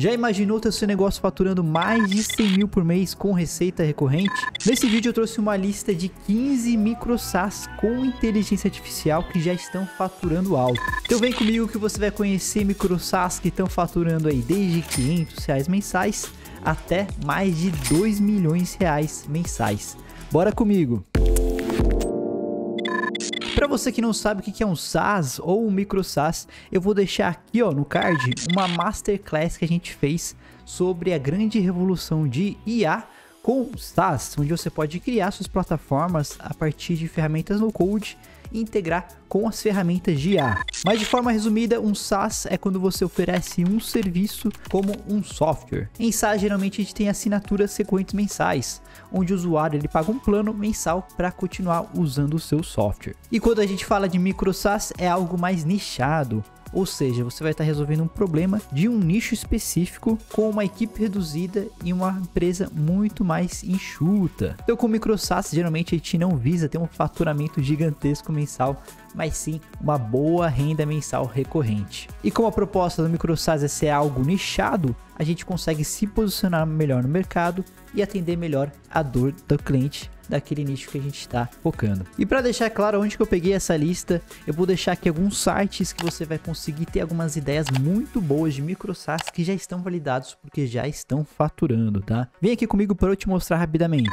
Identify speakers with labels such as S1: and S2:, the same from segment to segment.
S1: Já imaginou ter seu negócio faturando mais de 100 mil por mês com receita recorrente? Nesse vídeo eu trouxe uma lista de 15 micro SaaS com inteligência artificial que já estão faturando alto. Então vem comigo que você vai conhecer micro SaaS que estão faturando aí desde 500 reais mensais até mais de 2 milhões reais mensais. Bora comigo! Para você que não sabe o que é um SaaS ou um micro SaaS, eu vou deixar aqui ó, no card uma masterclass que a gente fez sobre a grande revolução de IA com SaaS, onde você pode criar suas plataformas a partir de ferramentas no code e integrar com as ferramentas de IA. Mas de forma resumida, um SaaS é quando você oferece um serviço como um software. Em SaaS, geralmente a gente tem assinaturas sequentes mensais, onde o usuário ele paga um plano mensal para continuar usando o seu software. E quando a gente fala de micro SaaS, é algo mais nichado, ou seja, você vai estar resolvendo um problema de um nicho específico com uma equipe reduzida e uma empresa muito mais enxuta. Então, com o MicroSaaS, geralmente a gente não visa ter um faturamento gigantesco mensal, mas sim uma boa renda mensal recorrente. E como a proposta do microsas é ser algo nichado, a gente consegue se posicionar melhor no mercado e atender melhor a dor do cliente daquele nicho que a gente está focando. E para deixar claro onde que eu peguei essa lista, eu vou deixar aqui alguns sites que você vai conseguir ter algumas ideias muito boas de microsas que já estão validados porque já estão faturando, tá? Vem aqui comigo para eu te mostrar rapidamente.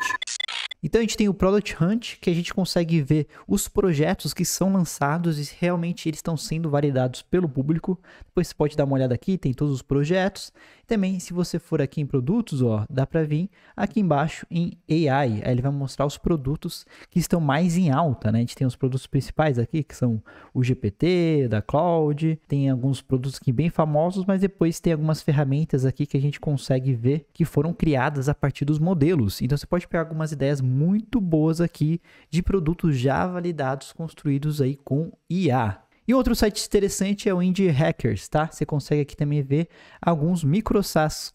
S1: Então a gente tem o Product Hunt, que a gente consegue ver os projetos que são lançados e realmente eles estão sendo validados pelo público. Depois você pode dar uma olhada aqui, tem todos os projetos. Também, se você for aqui em produtos, ó, dá para vir aqui embaixo em AI. Aí ele vai mostrar os produtos que estão mais em alta, né? A gente tem os produtos principais aqui, que são o GPT, da Cloud, tem alguns produtos aqui bem famosos, mas depois tem algumas ferramentas aqui que a gente consegue ver que foram criadas a partir dos modelos. Então você pode pegar algumas ideias muito boas aqui de produtos já validados construídos aí com IA. E outro site interessante é o Indie Hackers, tá? Você consegue aqui também ver alguns micro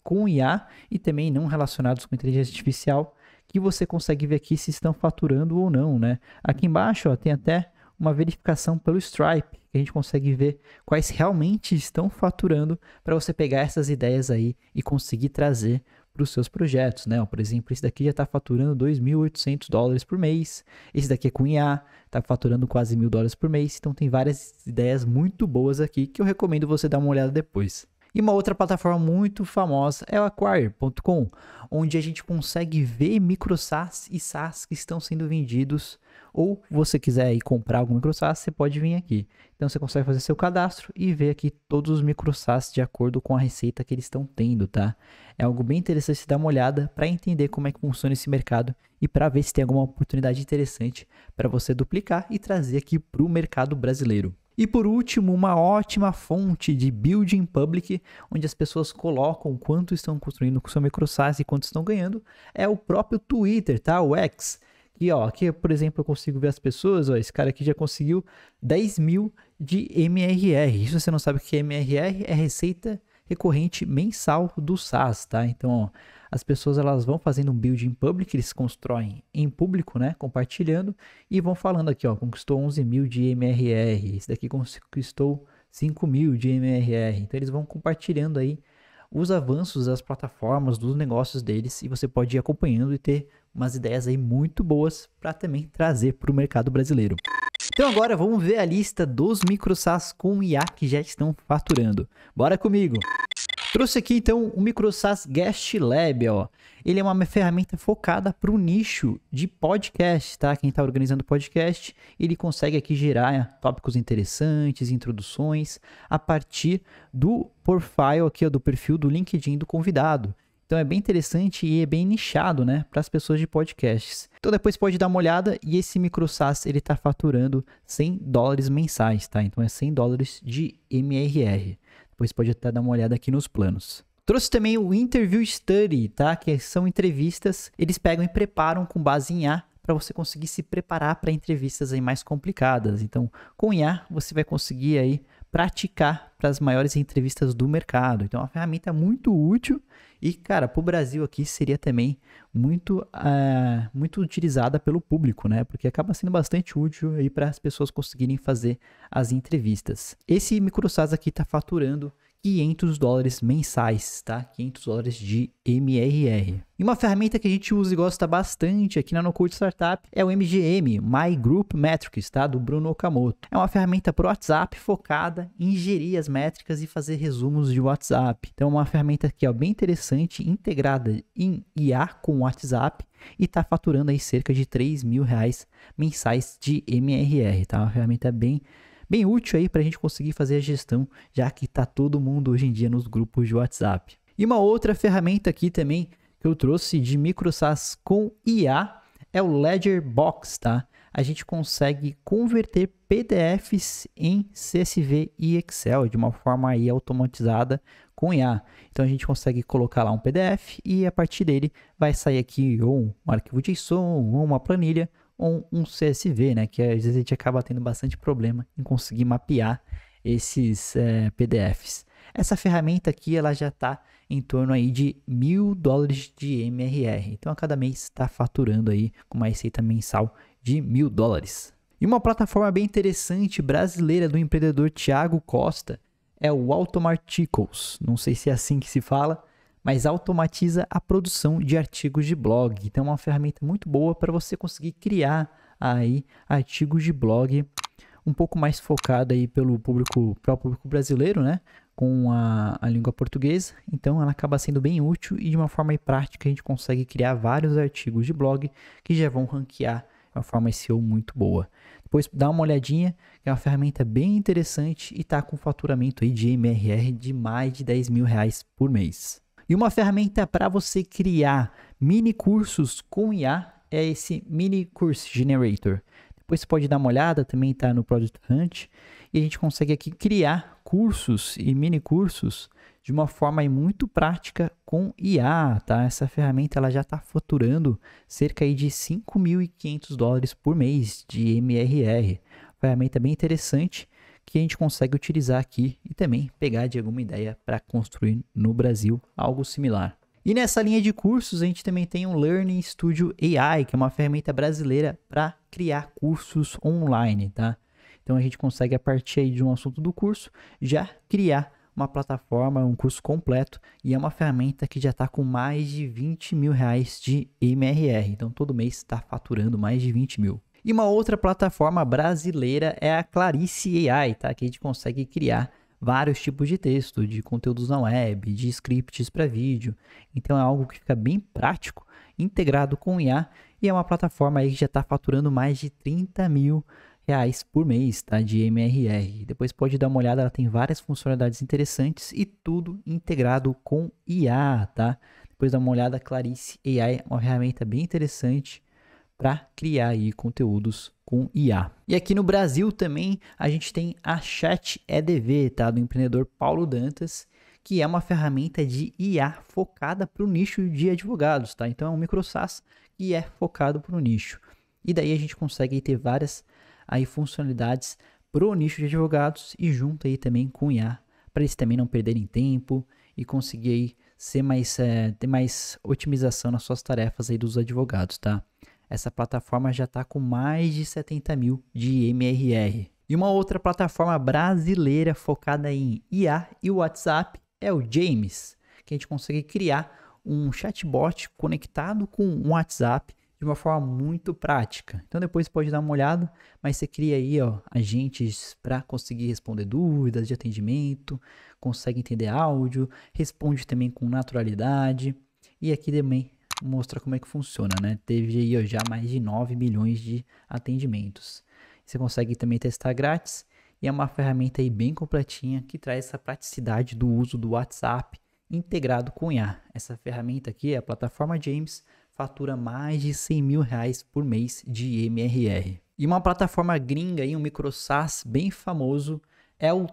S1: com IA e também não relacionados com inteligência artificial, que você consegue ver aqui se estão faturando ou não, né? Aqui embaixo ó, tem até uma verificação pelo Stripe, que a gente consegue ver quais realmente estão faturando para você pegar essas ideias aí e conseguir trazer para os seus projetos, né? Por exemplo, esse daqui já está faturando 2.800 dólares por mês, esse daqui é com IA, está faturando quase mil dólares por mês, então tem várias ideias muito boas aqui que eu recomendo você dar uma olhada depois. E uma outra plataforma muito famosa é o Acquire.com, onde a gente consegue ver micro SaaS e SaaS que estão sendo vendidos. Ou você quiser ir comprar algum micro SaaS, você pode vir aqui. Então você consegue fazer seu cadastro e ver aqui todos os micro SaaS de acordo com a receita que eles estão tendo, tá? É algo bem interessante você dar uma olhada para entender como é que funciona esse mercado e para ver se tem alguma oportunidade interessante para você duplicar e trazer aqui para o mercado brasileiro. E por último, uma ótima fonte de building public, onde as pessoas colocam quanto estão construindo com seu microsize e quanto estão ganhando, é o próprio Twitter, tá? O X. E ó, aqui, por exemplo, eu consigo ver as pessoas, ó, esse cara aqui já conseguiu 10 mil de MRR. Isso se você não sabe o que é MRR, é receita recorrente mensal do SaaS, tá? Então, as pessoas elas vão fazendo um build em public, eles constroem em público, né? Compartilhando e vão falando aqui, ó, conquistou 11 mil de MRR, esse daqui conquistou 5 mil de MRR. Então, eles vão compartilhando aí os avanços das plataformas, dos negócios deles e você pode ir acompanhando e ter umas ideias aí muito boas para também trazer para o mercado brasileiro. Então agora vamos ver a lista dos microsas com IA que já estão faturando. Bora comigo! Trouxe aqui então o microsas Guest Lab, ó. Ele é uma ferramenta focada para o nicho de podcast, tá? Quem está organizando podcast, ele consegue aqui gerar eh, tópicos interessantes, introduções a partir do profile aqui, ó, do perfil do LinkedIn do convidado. Então é bem interessante e é bem nichado, né, para as pessoas de podcasts. Então depois pode dar uma olhada e esse micro SaaS ele está faturando 100 dólares mensais, tá? Então é 100 dólares de MRR. Depois pode até dar uma olhada aqui nos planos. Trouxe também o Interview Study, tá? Que são entrevistas, eles pegam e preparam com base em A para você conseguir se preparar para entrevistas aí mais complicadas. Então, com IA, você vai conseguir aí praticar para as maiores entrevistas do mercado. Então, é uma ferramenta muito útil e, cara, para o Brasil aqui seria também muito, uh, muito utilizada pelo público, né? Porque acaba sendo bastante útil aí para as pessoas conseguirem fazer as entrevistas. Esse microsas aqui está faturando 500 dólares mensais, tá? 500 dólares de MRR. E uma ferramenta que a gente usa e gosta bastante aqui na NoCode Startup é o MGM, My Group Metrics, tá? Do Bruno Okamoto. É uma ferramenta para WhatsApp focada em gerir as métricas e fazer resumos de WhatsApp. Então é uma ferramenta que é bem interessante, integrada em IA com WhatsApp e está faturando aí cerca de 3 mil reais mensais de MRR, tá? Uma ferramenta bem bem útil aí para a gente conseguir fazer a gestão, já que está todo mundo hoje em dia nos grupos de WhatsApp. E uma outra ferramenta aqui também que eu trouxe de MicroSAS com IA é o Ledger Box, tá? A gente consegue converter PDFs em CSV e Excel de uma forma aí automatizada com IA. Então a gente consegue colocar lá um PDF e a partir dele vai sair aqui ou um arquivo JSON ou uma planilha ou um CSV, né? Que é, às vezes a gente acaba tendo bastante problema em conseguir mapear esses é, PDFs. Essa ferramenta aqui ela já está em torno aí de mil dólares de MRR. Então a cada mês está faturando aí com uma receita mensal de mil dólares. E uma plataforma bem interessante brasileira do empreendedor Thiago Costa é o Automarticles. Não sei se é assim que se fala, mas automatiza a produção de artigos de blog. Então é uma ferramenta muito boa para você conseguir criar aí artigos de blog um pouco mais focados aí pelo público, para o público brasileiro, né? Com a, a, língua portuguesa. Então ela acaba sendo bem útil e de uma forma prática a gente consegue criar vários artigos de blog que já vão ranquear de uma forma SEO muito boa. Depois dá uma olhadinha, é uma ferramenta bem interessante e está com faturamento aí de MRR de mais de 10 mil reais por mês. E uma ferramenta para você criar mini cursos com IA é esse Mini Course Generator. Depois você pode dar uma olhada, também está no Project Hunt. E a gente consegue aqui criar cursos e mini cursos de uma forma muito prática com IA, tá? Essa ferramenta ela já está faturando cerca de 5.500 dólares por mês de MRR. Ferramenta bem interessante que a gente consegue utilizar aqui e também pegar de alguma ideia para construir no Brasil algo similar. E nessa linha de cursos, a gente também tem o Learning Studio AI, que é uma ferramenta brasileira para criar cursos online, tá? Então a gente consegue, a partir de um assunto do curso, já criar uma plataforma, um curso completo e é uma ferramenta que já está com mais de 20 mil reais de MRR. Então todo mês está faturando mais de 20 mil. E uma outra plataforma brasileira é a Clarice AI, tá? Que a gente consegue criar vários tipos de texto, de conteúdos na web, de scripts para vídeo. Então é algo que fica bem prático, integrado com IA e é uma plataforma aí que já está faturando mais de 30 mil reais por mês, tá? De MRR. Depois pode dar uma olhada, ela tem várias funcionalidades interessantes e tudo integrado com IA, tá? Depois dá uma olhada, Clarice AI é uma ferramenta bem interessante para criar aí conteúdos com IA. E aqui no Brasil também a gente tem a Chat EDV, tá? Do empreendedor Paulo Dantas, que é uma ferramenta de IA focada para o nicho de advogados, tá? Então é um microsas que é focado para o nicho. E daí a gente consegue ter várias aí funcionalidades para o nicho de advogados e junto aí também com IA, para eles também não perderem tempo e conseguir aí ser mais, é, ter mais otimização nas suas tarefas aí dos advogados, tá? essa plataforma já está com mais de 70 mil de MRR. E uma outra plataforma brasileira focada em IA e WhatsApp é o James, que a gente consegue criar um chatbot conectado com um WhatsApp de uma forma muito prática. Então depois pode dar uma olhada, mas você cria aí ó, agentes para conseguir responder dúvidas de atendimento, consegue entender áudio, responde também com naturalidade. E aqui também mostrar como é que funciona, né? Teve aí já mais de 9 milhões de atendimentos. Você consegue também testar grátis e é uma ferramenta aí bem completinha que traz essa praticidade do uso do WhatsApp integrado com IA. Essa ferramenta aqui, a plataforma James, fatura mais de 100 mil reais por mês de MRR. E uma plataforma gringa aí, um micro SaaS bem famoso, é o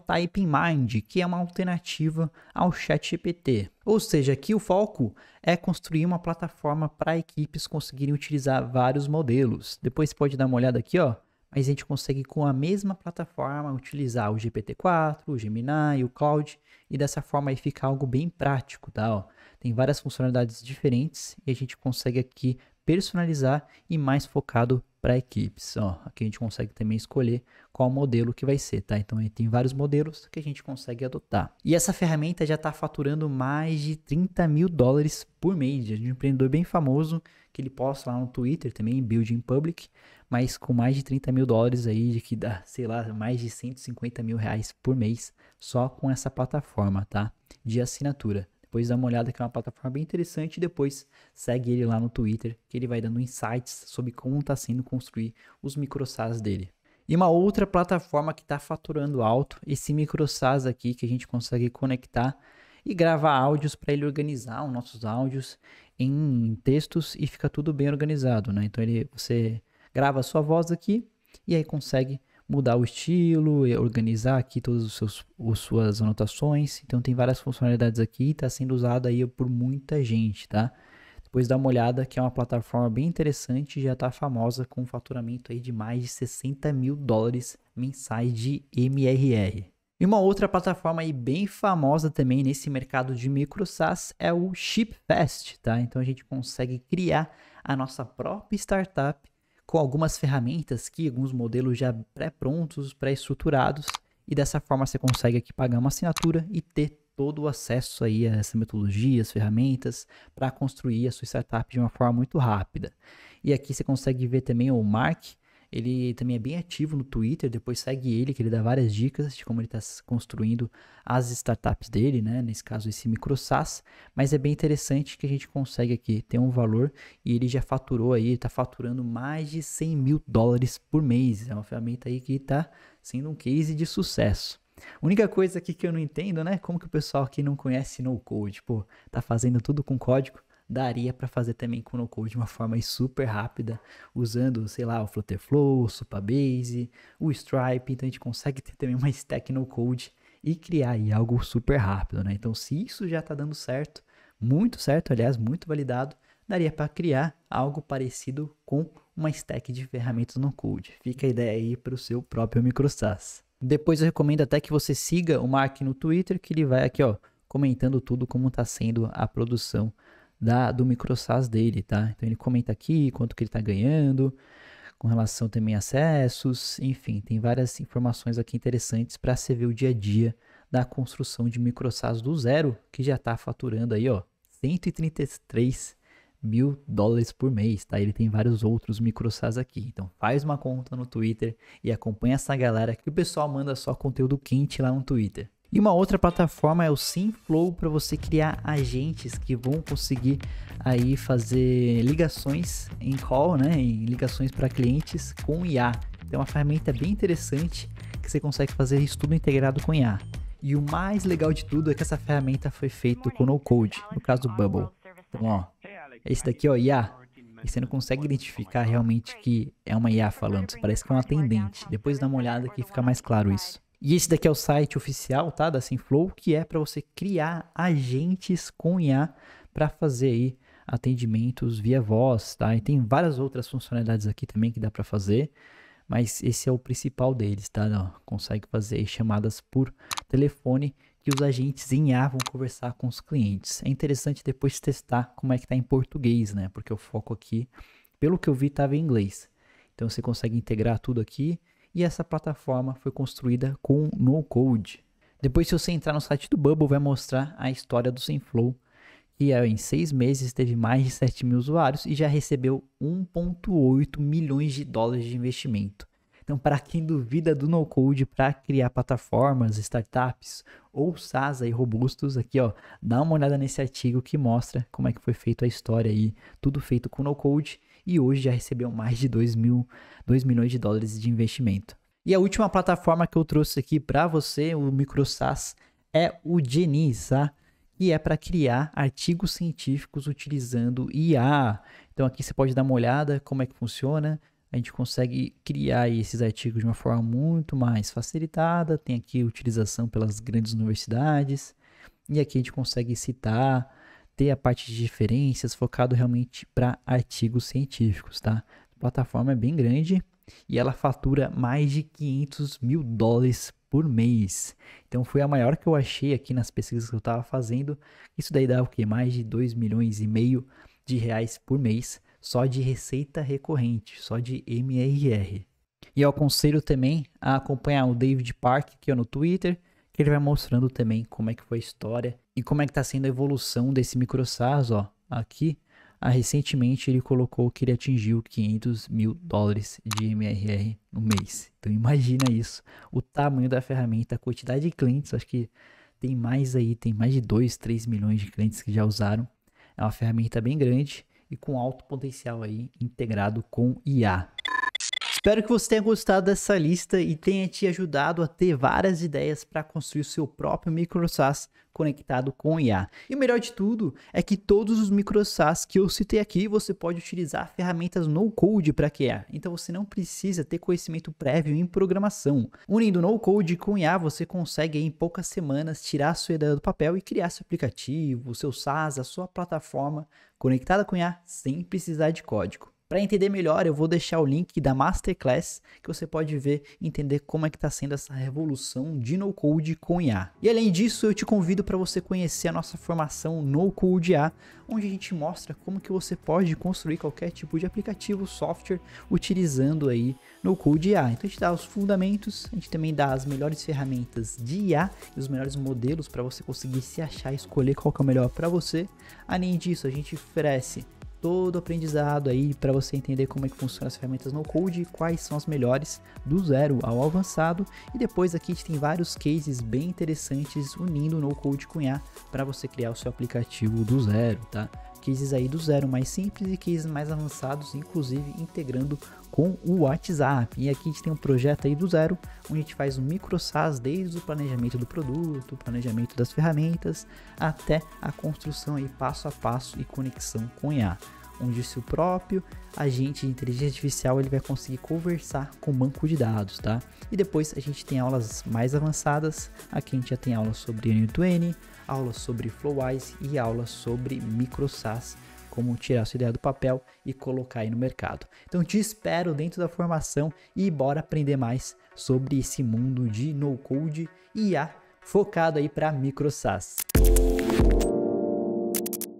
S1: Mind que é uma alternativa ao ChatGPT. Ou seja, aqui o foco é construir uma plataforma para equipes conseguirem utilizar vários modelos. Depois você pode dar uma olhada aqui, ó. Mas a gente consegue com a mesma plataforma utilizar o GPT-4, o Gemini, o Cloud e dessa forma aí fica algo bem prático, tá? Ó, tem várias funcionalidades diferentes e a gente consegue aqui personalizar e mais focado para equipes. Ó, aqui a gente consegue também escolher qual modelo que vai ser, tá? Então tem vários modelos que a gente consegue adotar. E essa ferramenta já está faturando mais de 30 mil dólares por mês, de é um empreendedor bem famoso, que ele posta lá no Twitter também, Building Public, mas com mais de 30 mil dólares aí, de que dá, sei lá, mais de 150 mil reais por mês, só com essa plataforma, tá? De assinatura. Depois dá uma olhada que é uma plataforma bem interessante e depois segue ele lá no Twitter, que ele vai dando insights sobre como está sendo construir os microsas dele. E uma outra plataforma que está faturando alto, esse micro SaaS aqui que a gente consegue conectar e gravar áudios para ele organizar os nossos áudios em textos e fica tudo bem organizado, né? Então ele, você grava a sua voz aqui e aí consegue mudar o estilo, organizar aqui todas os seus, as suas anotações. Então tem várias funcionalidades aqui, está sendo usado aí por muita gente, tá? Depois dá uma olhada, que é uma plataforma bem interessante, já está famosa com um faturamento aí de mais de 60 mil dólares mensais de MRR. E uma outra plataforma aí bem famosa também nesse mercado de micro SaaS é o Shipfest, tá? Então a gente consegue criar a nossa própria startup com algumas ferramentas que alguns modelos já pré-prontos, pré-estruturados, e dessa forma você consegue aqui pagar uma assinatura e ter todo o acesso aí a essa metodologia, as ferramentas para construir a sua startup de uma forma muito rápida. E aqui você consegue ver também o Mark, ele também é bem ativo no Twitter, depois segue ele, que ele dá várias dicas de como ele está construindo as startups dele, né? Nesse caso, esse micro SaaS. Mas é bem interessante que a gente consegue aqui ter um valor e ele já faturou aí, está faturando mais de 100 mil dólares por mês. É uma ferramenta aí que está sendo um case de sucesso única coisa aqui que eu não entendo, né? Como que o pessoal que não conhece no code, pô, tá fazendo tudo com código, daria para fazer também com no code de uma forma super rápida, usando, sei lá, o Flutterflow, o Supabase, o Stripe, então a gente consegue ter também uma stack no code e criar aí algo super rápido, né? Então, se isso já tá dando certo, muito certo, aliás, muito validado, daria para criar algo parecido com uma stack de ferramentas no code. Fica a ideia aí para o seu próprio MicroSaaS. Depois eu recomendo até que você siga o Mark no Twitter, que ele vai aqui, ó, comentando tudo como está sendo a produção da do microsas dele, tá? Então ele comenta aqui quanto que ele está ganhando, com relação também a acessos, enfim, tem várias informações aqui interessantes para você ver o dia a dia da construção de microsas do zero, que já está faturando aí, ó, 133 mil dólares por mês, tá? Ele tem vários outros microsas aqui. Então faz uma conta no Twitter e acompanha essa galera que o pessoal manda só conteúdo quente lá no Twitter. E uma outra plataforma é o Simflow para você criar agentes que vão conseguir aí fazer ligações em call, né, em ligações para clientes com IA. Então é uma ferramenta bem interessante que você consegue fazer isso tudo integrado com IA. E o mais legal de tudo é que essa ferramenta foi feita com no code, no caso do Bubble. Então, ó, esse daqui, ó, é IA. E você não consegue identificar realmente que é uma IA falando. Você parece que é um atendente. Depois dá uma olhada que fica mais claro isso. E esse daqui é o site oficial, tá, da Simflow, que é para você criar agentes com IA para fazer aí atendimentos via voz, tá? E tem várias outras funcionalidades aqui também que dá para fazer, mas esse é o principal deles, tá? Não, consegue fazer chamadas por telefone que os agentes em A vão conversar com os clientes. É interessante depois testar como é que está em português, né? Porque o foco aqui, pelo que eu vi, estava em inglês. Então você consegue integrar tudo aqui e essa plataforma foi construída com no code. Depois, se você entrar no site do Bubble, vai mostrar a história do SemFlow, que é, em seis meses teve mais de 7 mil usuários e já recebeu 1,8 milhões de dólares de investimento. Então, para quem duvida do no-code para criar plataformas, startups ou SaaS aí robustos, aqui ó, dá uma olhada nesse artigo que mostra como é que foi feito a história aí, tudo feito com no-code e hoje já recebeu mais de 2, mil, 2 milhões de dólares de investimento. E a última plataforma que eu trouxe aqui para você, o micro SaaS é o Genis, tá? E é para criar artigos científicos utilizando IA. Então aqui você pode dar uma olhada como é que funciona, a gente consegue criar esses artigos de uma forma muito mais facilitada. Tem aqui utilização pelas grandes universidades, e aqui a gente consegue citar, ter a parte de diferenças focado realmente para artigos científicos, tá? A plataforma é bem grande e ela fatura mais de 500 mil dólares por mês. Então foi a maior que eu achei aqui nas pesquisas que eu estava fazendo. Isso daí dá o que? Mais de 2 milhões e meio de reais por mês só de receita recorrente, só de MRR. E eu aconselho também a acompanhar o David Park aqui é no Twitter, que ele vai mostrando também como é que foi a história e como é que está sendo a evolução desse microsas, ó, aqui. Ah, recentemente ele colocou que ele atingiu 500 mil dólares de MRR no mês. Então imagina isso, o tamanho da ferramenta, a quantidade de clientes, acho que tem mais aí, tem mais de 2, 3 milhões de clientes que já usaram. É uma ferramenta bem grande e com alto potencial aí integrado com IA. Espero que você tenha gostado dessa lista e tenha te ajudado a ter várias ideias para construir o seu próprio micro SaaS conectado com IA. E o melhor de tudo é que todos os micro SaaS que eu citei aqui, você pode utilizar ferramentas no code para criar. Então você não precisa ter conhecimento prévio em programação. Unindo no code com IA, você consegue em poucas semanas tirar a sua ideia do papel e criar seu aplicativo, seu SaaS, a sua plataforma conectada com IA sem precisar de código. Para entender melhor, eu vou deixar o link da Masterclass que você pode ver e entender como é que está sendo essa revolução de no-code com IA. E além disso, eu te convido para você conhecer a nossa formação No-Code IA, onde a gente mostra como que você pode construir qualquer tipo de aplicativo, software, utilizando aí no-code IA. Então a gente dá os fundamentos, a gente também dá as melhores ferramentas de IA e os melhores modelos para você conseguir se achar e escolher qual é o melhor para você. Além disso, a gente oferece todo o aprendizado aí para você entender como é que funciona as ferramentas no code, quais são as melhores do zero ao avançado e depois aqui a gente tem vários cases bem interessantes unindo no code com IA para você criar o seu aplicativo do zero, tá? cases aí do zero mais simples e cases mais avançados, inclusive integrando com o WhatsApp. E aqui a gente tem um projeto aí do zero, onde a gente faz um micro SaaS desde o planejamento do produto, planejamento das ferramentas, até a construção aí passo a passo e conexão com IA onde o próprio agente de inteligência artificial ele vai conseguir conversar com o banco de dados, tá? E depois a gente tem aulas mais avançadas, aqui a gente já tem aulas sobre N2N, aulas sobre FlowWise e aulas sobre MicroSaaS, como tirar essa ideia do papel e colocar aí no mercado. Então te espero dentro da formação e bora aprender mais sobre esse mundo de no-code e IA focado aí para MicroSaaS.